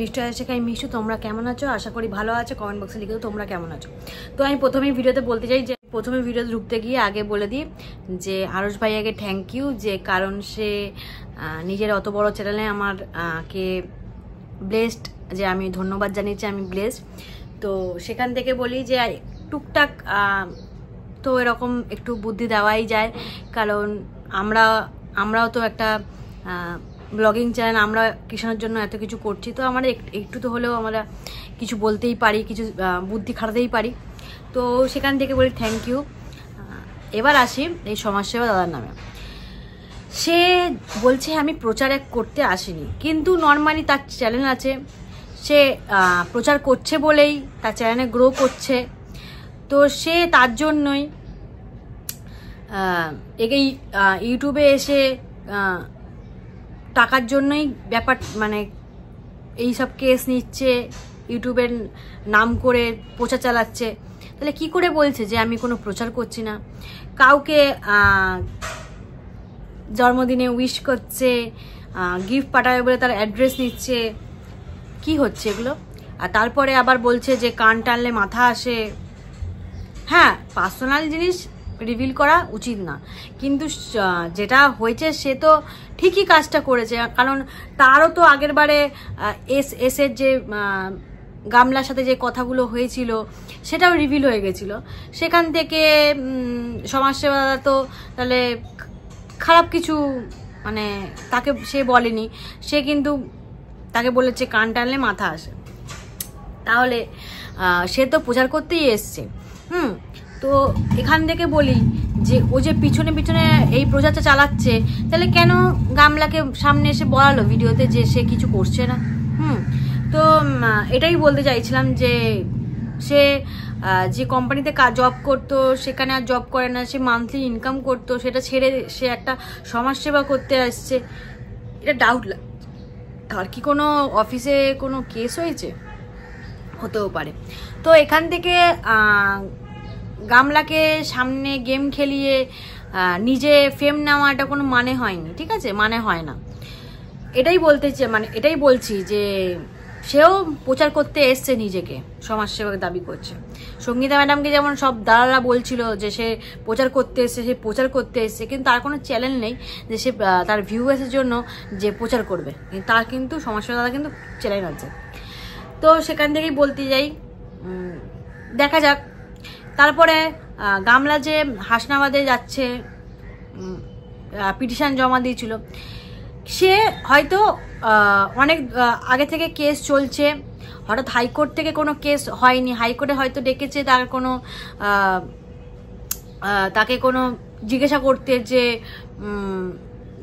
মিষ্টি আছে কাই মিষ্টি তোমরা কেমন আছো আশা করি ভালো আছো কমেন্ট বক্সে লিখে তোমরা কেমন আছো তো আমি প্রথমেই ভিডিওতে বলতে চাই যে প্রথমে ভিডিও ঢুকতে গিয়ে আগে বলে দিই যে আরস ভাই আগে থ্যাংক ইউ যে কারণ সে নিজের অত বড় চ্যানেলে আমার কে ব্লেসড যে আমি ধন্যবাদ জানিয়েছি আমি ব্লেসড তো সেখান থেকে বলি যে টুকটাক তো এরকম একটু বুদ্ধি দেওয়াই যায় কারণ আমরা আমরাও তো একটা ব্লগিং চ্যানেল আমরা কৃষণের জন্য এত কিছু করছি তো আমরা একটু তো হলেও আমরা কিছু বলতেই পারি কিছু বুদ্ধি খাটাতেই পারি তো সেখান থেকে বলি থ্যাংক ইউ এবার আসি এই সমাজসেবা দাদার নামে সে বলছে আমি প্রচার এক করতে আসিনি কিন্তু নর্মালি তার চ্যানেল আছে সে প্রচার করছে বলেই তার চ্যানেলে গ্রো করছে তো সে তার জন্যই এই ইউটিউবে এসে টাকার জন্যই ব্যাপার মানে এই সব কেস নিচ্ছে ইউটিউবের নাম করে প্রচার চালাচ্ছে তাহলে কি করে বলছে যে আমি কোনো প্রচার করছি না কাউকে জন্মদিনে উইশ করছে গিফট পাঠাবে বলে তার অ্যাড্রেস নিচ্ছে কি হচ্ছে এগুলো আর তারপরে আবার বলছে যে কান টানলে মাথা আসে হ্যাঁ পার্সোনাল জিনিস রিভিল করা উচিত না কিন্তু যেটা হয়েছে সে তো ঠিকই কাজটা করেছে কারণ তারও তো আগের বারে এস এসের যে গামলার সাথে যে কথাগুলো হয়েছিল সেটাও রিভিল হয়ে গেছিল সেখান থেকে সমাজসেবা তো তাহলে খারাপ কিছু মানে তাকে সে বলেনি সে কিন্তু তাকে বলেছে কান টানলে মাথা আসে তাহলে সে তো প্রচার করতেই এসছে হুম তো এখান থেকে বলি যে ও যে পিছনে পিছনে এই প্রজাটা চালাচ্ছে তাহলে কেন গামলাকে সামনে এসে বলালো ভিডিওতে যে সে কিছু করছে না হুম তো এটাই বলতে চাইছিলাম যে সে যে কোম্পানিতে জব করতো সেখানে আর জব করে না সে মান্থলি ইনকাম করতো সেটা ছেড়ে সে একটা সমাজসেবা করতে আসছে এটা ডাউট তার কি কোনো অফিসে কোনো কেস হয়েছে হতেও পারে তো এখান থেকে গামলাকে সামনে গেম খেলিয়ে নিজে ফেম নেওয়া এটা কোনো মানে হয়নি ঠিক আছে মানে হয় না এটাই বলতে মানে এটাই বলছি যে সেও প্রচার করতে এসছে নিজেকে সমাজসেবক দাবি করছে সঙ্গীতা ম্যাডামকে যেমন সব দাদারা বলছিল যে সে প্রচার করতে এসছে সে প্রচার করতে এসছে কিন্তু তার কোনো চ্যানেল নেই যে সে তার ভিউয়ার্সের জন্য যে প্রচার করবে তার কিন্তু সমাজসেবক দাদা কিন্তু চ্যানেল আছে তো সেখান থেকেই বলতে যাই দেখা যাক তারপরে গামলা যে হাসনাবাদে যাচ্ছে পিটিশন জমা দিয়েছিল সে হয়তো অনেক আগে থেকে কেস চলছে হঠাৎ হাইকোর্ট থেকে কোনো কেস হয়নি হাইকোর্টে হয়তো ডেকেছে তার কোনো তাকে কোনো জিজ্ঞাসা করতে যে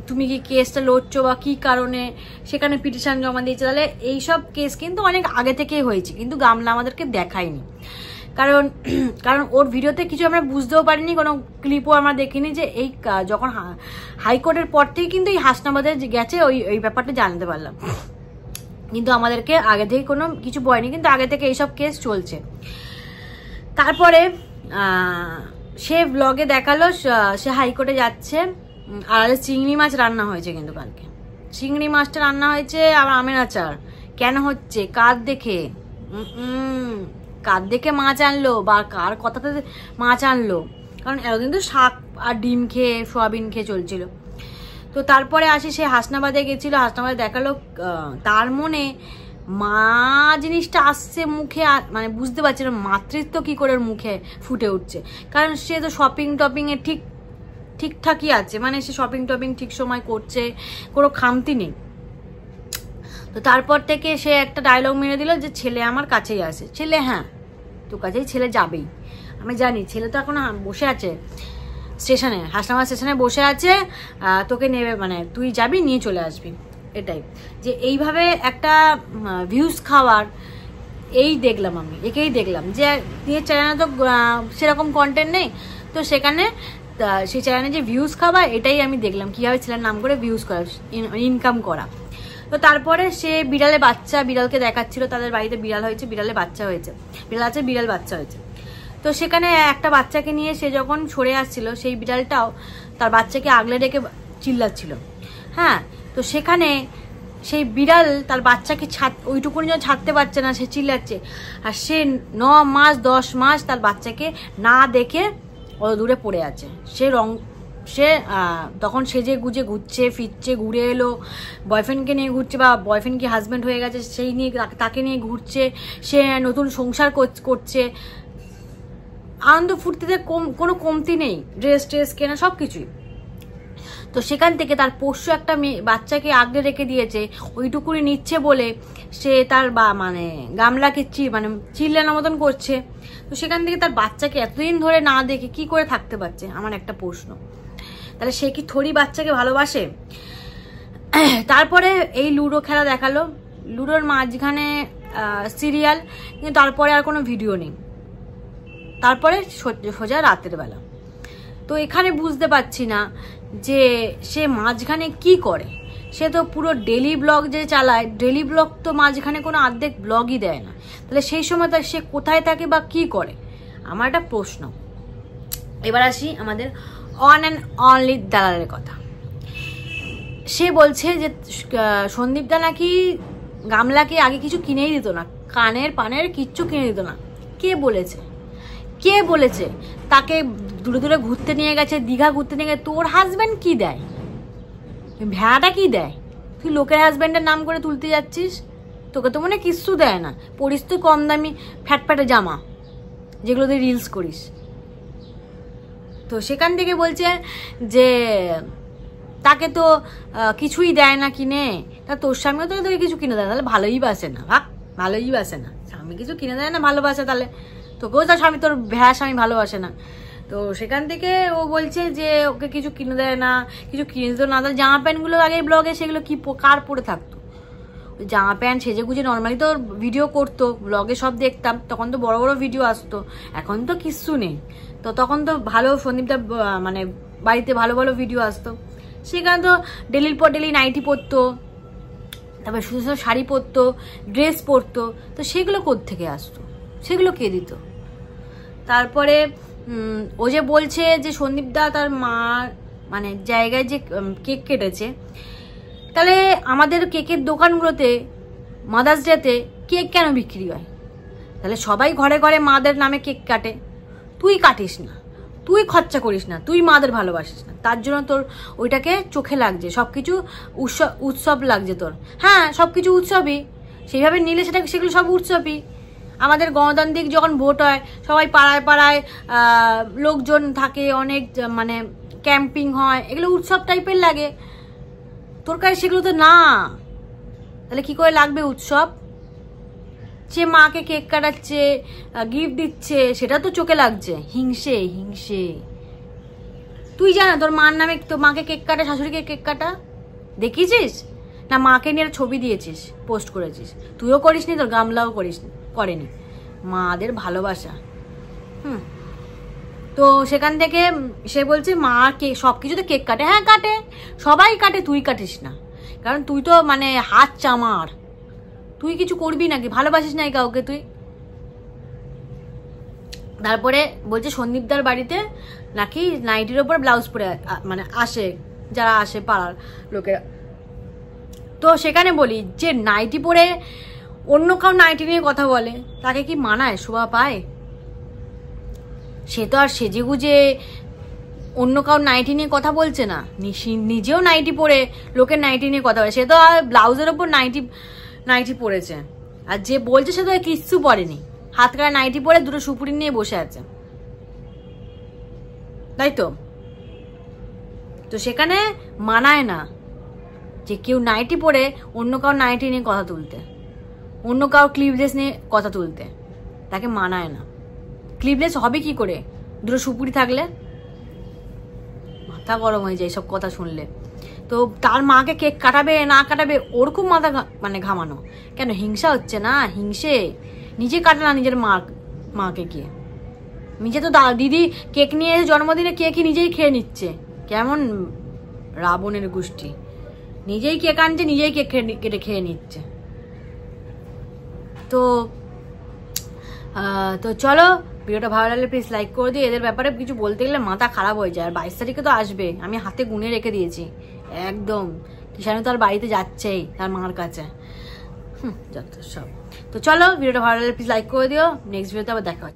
তুমি কি কেসটা লড়ছো বা কী কারণে সেখানে পিটিশন জমা দিয়েছে তাহলে এইসব কেস কিন্তু অনেক আগে থেকেই হয়েছে কিন্তু গামলা আমাদেরকে দেখায়নি কারণ কারণ ওর ভিডিওতে কিছু আমরা বুঝতেও পারিনি কোনো ক্লিপও আমরা দেখিনি যে এই যখন হাইকোর্টের পর থেকে কিন্তু এই হাসনাবাদে গেছে ওই ওই ব্যাপারটা জানতে পারলাম কিন্তু আমাদেরকে আগে থেকে কোনো কিছু বয়নি কিন্তু আগে থেকে এইসব কেস চলছে তারপরে সে ব্লগে দেখালো সে হাইকোর্টে যাচ্ছে আর চিংড়ি মাছ রান্না হয়েছে কিন্তু কালকে চিংড়ি মাছটা রান্না হয়েছে আবার আমের আচার কেন হচ্ছে কার দেখে কার দেখে মাছ আনলো বা কার কথাতে মাছ আনলো কারণ এতদিন তো শাক আর ডিম খেয়ে সোয়াবিন খেয়ে চলছিল তো তারপরে আসি সে হাসনাবাদে গেছিলো হাসনাবাদে দেখালো তার মনে মা জিনিসটা আসছে মুখে মানে বুঝতে পারছে না মাতৃত্ব কী করে মুখে ফুটে উঠছে কারণ সে তো শপিং টপিংয়ে ঠিক ঠিকঠাকই আছে মানে সে শপিং টপিং ঠিক সময় করছে কোনো খামতি নেই তো তারপর থেকে সে একটা ডায়লগ মেরে দিল যে ছেলে আমার কাছেই আসে ছেলে হ্যাঁ তোর কাছেই ছেলে যাবেই আমি জানি ছেলে তো এখন বসে আছে স্টেশনে হাসনামা স্টেশনে বসে আছে তোকে নেবে মানে তুই যাবি নিয়ে চলে আসবি এটাই যে এইভাবে একটা ভিউজ খাওয়ার এই দেখলাম আমি একেই দেখলাম যে নিজের চ্যানেলে তো সেরকম কন্টেন্ট নেই তো সেখানে সেই চ্যানেলে যে ভিউজ খাওয়া এটাই আমি দেখলাম কীভাবে ছেলের নাম করে ভিউজ করা ইনকাম করা তো তারপরে সে বিড়ালে বাচ্চা বিড়ালকে দেখাচ্ছিল তাদের বাড়িতে বিড়াল হয়েছে বিড়ালে বাচ্চা হয়েছে বিড়াল আছে বিড়াল বাচ্চা হয়েছে তো সেখানে একটা বাচ্চাকে নিয়ে সে যখন সরে আসছিল সেই বিড়ালটাও তার বাচ্চাকে আগলে রেখে চিল্লাচ্ছিল হ্যাঁ তো সেখানে সেই বিড়াল তার বাচ্চাকে ছাদ ওইটুকুনি যেন ছাড়তে পারছে না সে চিল্লাচ্ছে আর সে ন মাস দশ মাস তার বাচ্চাকে না দেখে অত দূরে পড়ে আছে সে রং সে তখন সেজে গুজে ঘুরছে ফিরছে ঘুরে এলো বয়ফ্রেন্ডকে নিয়ে ঘুরছে বা বয়ফ্রেন্ড কি হাজব্যান্ড হয়ে গেছে সেই নিয়ে তাকে নিয়ে ঘুরছে সে নতুন সংসার করছে আনন্দ ফুর্তিতে কম কোনো কমতি নেই ড্রেস ট্রেস কেনা সব কিছুই তো সেখান থেকে তার পোষ্য একটা মেয়ে বাচ্চাকে আগলে রেখে দিয়েছে ওইটুকুনি নিচ্ছে বলে সে তার বা মানে গামলাকে চি মানে চিল্লানোর মতন করছে তো সেখান থেকে তার বাচ্চাকে এতদিন ধরে না দেখে কি করে থাকতে পারছে আমার একটা প্রশ্ন তাহলে সে কি থরি বাচ্চাকে ভালোবাসে তারপরে এই লুডো খেলা দেখালো লুডোর মাঝখানে সিরিয়াল কিন্তু তারপরে আর কোনো ভিডিও নেই তারপরে সোজা রাতের বেলা তো এখানে বুঝতে পারছি না যে সে মাঝখানে কি করে সে তো পুরো ডেলি ব্লগ যে চালায় ডেলি ব্লগ তো মাঝখানে কোনো আর্ধেক ব্লগই দেয় না তাহলে সেই সময় তার সে কোথায় থাকে বা কি করে আমার একটা প্রশ্ন এবার আসি আমাদের অন অ্যান্ড অনলি দালালের কথা সে বলছে যে সন্দীপদা নাকি গামলাকে আগে কিছু কিনেই দিত না কানের পানের কিচ্ছু কিনে দিত না কে বলেছে কে বলেছে তাকে দূরে দূরে ঘুরতে নিয়ে গেছে দীঘা ঘুরতে নিয়ে গেছে তোর হাজব্যান্ড কি দেয় ভেড়াটা কি দেয় তুই লোকের হাজব্যান্ডের নাম করে তুলতে যাচ্ছিস তোকে তো মনে কিচ্ছু দেয় না পরিস তো কম দামি ফ্যাট ফ্যাটে জামা যেগুলো তুই রিলস করিস তো সেখান থেকে বলছে যে তাকে তো কিছুই দেয় না কিনে তা তোর স্বামীও তো তোকে কিছু কিনে দেয় তাহলে ভালোই বাসে না ভাগ ভালোই বাসে না স্বামী কিছু কিনে দেয় না ভালোবাসে তাহলে তোকেও তার স্বামী তোর ভেড়া স্বামী ভালোবাসে না তো সেখান থেকে ও বলছে যে ওকে কিছু কিনে দেয় না কিছু কিনে দিত না তাহলে জামা প্যান্টগুলো আগে ব্লগে সেগুলো কি কার পরে থাকতো জামা প্যান্ট সেজে গুজে নর্মালি তো ভিডিও করতো ব্লগে সব দেখতাম তখন তো বড় বড় ভিডিও আসতো এখন তো কিচ্ছু নেই তো তখন তো ভালো দা মানে বাড়িতে ভালো ভালো ভিডিও আসতো সেখানে তো ডেলির পর ডেলি নাইটি পরতো তারপর শুধু শুধু শাড়ি পরতো ড্রেস পরতো তো সেগুলো থেকে আসতো সেগুলো কে দিত তারপরে ও যে বলছে যে সন্দীপদা তার মা মানে জায়গায় যে কেক কেটেছে তাহলে আমাদের কেকের দোকানগুলোতে মাদার্স ডেতে কেক কেন বিক্রি হয় তাহলে সবাই ঘরে ঘরে মাদের নামে কেক কাটে তুই কাটিস না তুই খরচা করিস না তুই মাদের ভালোবাসিস না তার জন্য তোর ওইটাকে চোখে লাগছে সব কিছু উৎসব উৎসব লাগছে তোর হ্যাঁ সব কিছু উৎসবই সেইভাবে নিলে সেটা সেগুলো সব উৎসবই আমাদের গণতান্ত্রিক যখন ভোট হয় সবাই পাড়ায় পাড়ায় লোকজন থাকে অনেক মানে ক্যাম্পিং হয় এগুলো উৎসব টাইপের লাগে তোর কাছে সেগুলো তো না তাহলে কি করে লাগবে উৎসব সে মাকে কেক কাটাচ্ছে গিফট দিচ্ছে সেটা তো চোখে লাগছে হিংসে হিংসে তুই জানা তোর মার নামে তোর মাকে কেক কাটা শাশুড়িকে কেক কাটা দেখিয়েছিস না মাকে নিয়ে ছবি দিয়েছিস পোস্ট করেছিস তুইও করিস নি তোর গামলাও করিস করেনি মাদের ভালোবাসা হুম তো সেখান থেকে সে বলছে মা কে সব কিছু তো কেক কাটে হ্যাঁ কাটে সবাই কাটে তুই কাটিস না কারণ তুই তো মানে হাত চামার তুই কিছু করবি নাকি ভালোবাসিস নাই কাউকে তুই তারপরে বলছে সন্দীপদার বাড়িতে নাকি নাইটির ওপর ব্লাউজ পরে মানে আসে যারা আসে পাড়ার লোকেরা তো সেখানে বলি যে নাইটি পরে অন্য কাউ নাইটি নিয়ে কথা বলে তাকে কি মানায় শোভা পায় সে তো আর সেজে গুজে অন্য কাউ নাইটি নিয়ে কথা বলছে না নিজেও নাইটি পরে লোকের নাইটি নিয়ে কথা বলে সে তো আর ব্লাউজের ওপর নাইটি নাইটি পরেছে আর যে বলছে সে তো কিচ্ছু পরেনি হাত কাটা নাইটি পরে দুটো সুপুরি নিয়ে বসে আছে তাই তো তো সেখানে মানায় না যে কেউ নাইটি পরে অন্য কাউ নাইটি নিয়ে কথা তুলতে অন্য কাউ ক্লিভলেস নিয়ে কথা তুলতে তাকে মানায় না ক্লিভলেস হবে কি করে দুটো সুপুরি থাকলে মাথা গরম হয়ে যায় সব কথা শুনলে তো তার মাকে কেক কাটাবে না কাটাবে ওর খুব মাথা মানে ঘামানো কেন হিংসা হচ্ছে না হিংসে নিজে কাটে না নিজের মা মাকে গিয়ে নিজে তো দিদি কেক নিয়ে এসে জন্মদিনে কেকই নিজেই খেয়ে নিচ্ছে কেমন রাবণের গোষ্ঠী নিজেই কেক আনছে নিজেই কেক কেটে খেয়ে নিচ্ছে তো তো চলো ভিডিওটা ভালো লাগলে প্লিজ লাইক করে দিই এদের ব্যাপারে কিছু বলতে গেলে মাথা খারাপ হয়ে যায় আর বাইশ তারিখে তো আসবে আমি হাতে গুনে রেখে দিয়েছি একদম কিষানু তার বাড়িতে যাচ্ছেই তার মার কাছে হুম যত সব তো চলো ভিডিওটা ভালো লাগলে প্লিজ লাইক করে দিও নেক্সট ভিডিওতে আবার দেখা